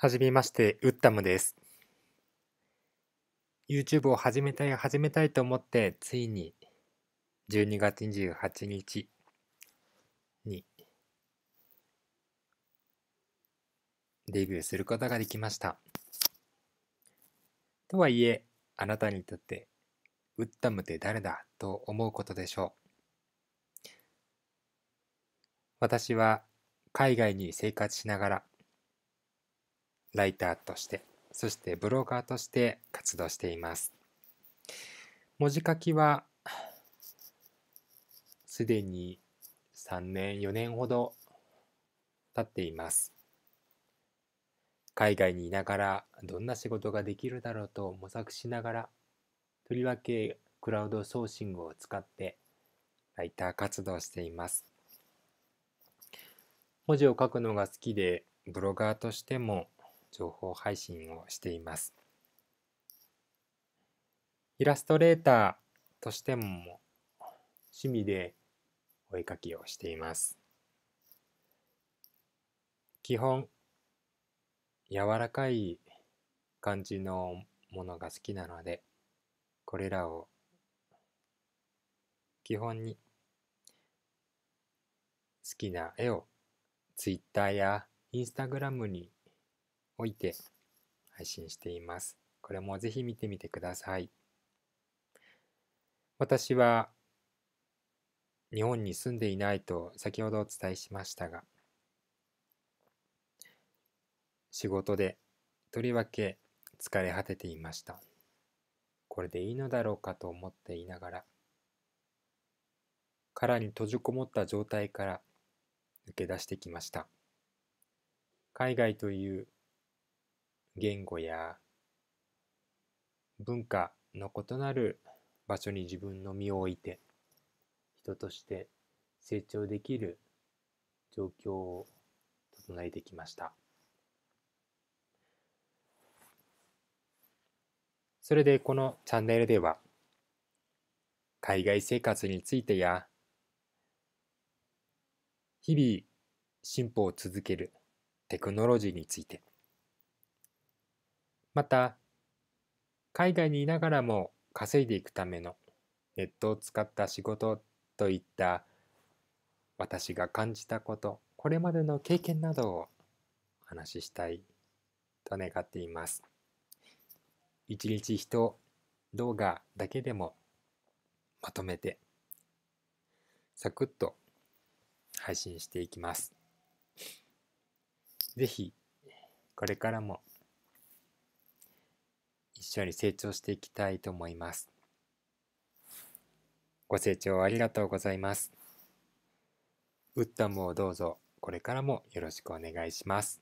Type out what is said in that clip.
はじめまして、ウッタムです。YouTube を始めたい、始めたいと思って、ついに12月28日にデビューすることができました。とはいえ、あなたにとって、ウッタムって誰だと思うことでしょう。私は海外に生活しながらライターとして、そしてブロガーとして活動しています。文字書きは、すでに3年、4年ほど経っています。海外にいながらどんな仕事ができるだろうと模索しながらとりわけクラウドソーシングを使ってライター活動しています文字を書くのが好きでブロガーとしても情報配信をしています。イラストレーターとしても趣味でお絵かきをしています。基本柔らかい感じのものが好きなのでこれらを基本に好きな絵を Twitter や Instagram において配信しています。これもぜひ見てみてください。私は日本に住んでいないと先ほどお伝えしましたが仕事でとりわけ疲れ果てていましたこれでいいのだろうかと思っていながら殻に閉じこもった状態から抜け出してきました海外という言語や文化の異なる場所に自分の身を置いて人として成長できる状況を整えてきましたそれでこのチャンネルでは海外生活についてや日々進歩を続けるテクノロジーについてまた海外にいながらも稼いでいくためのネットを使った仕事といった私が感じたことこれまでの経験などをお話ししたいと願っています一日一動画だけでもまとめてサクッと配信していきます是非これからも一緒に成長していきたいと思います。ご清聴ありがとうございます。ウッダムをどうぞこれからもよろしくお願いします。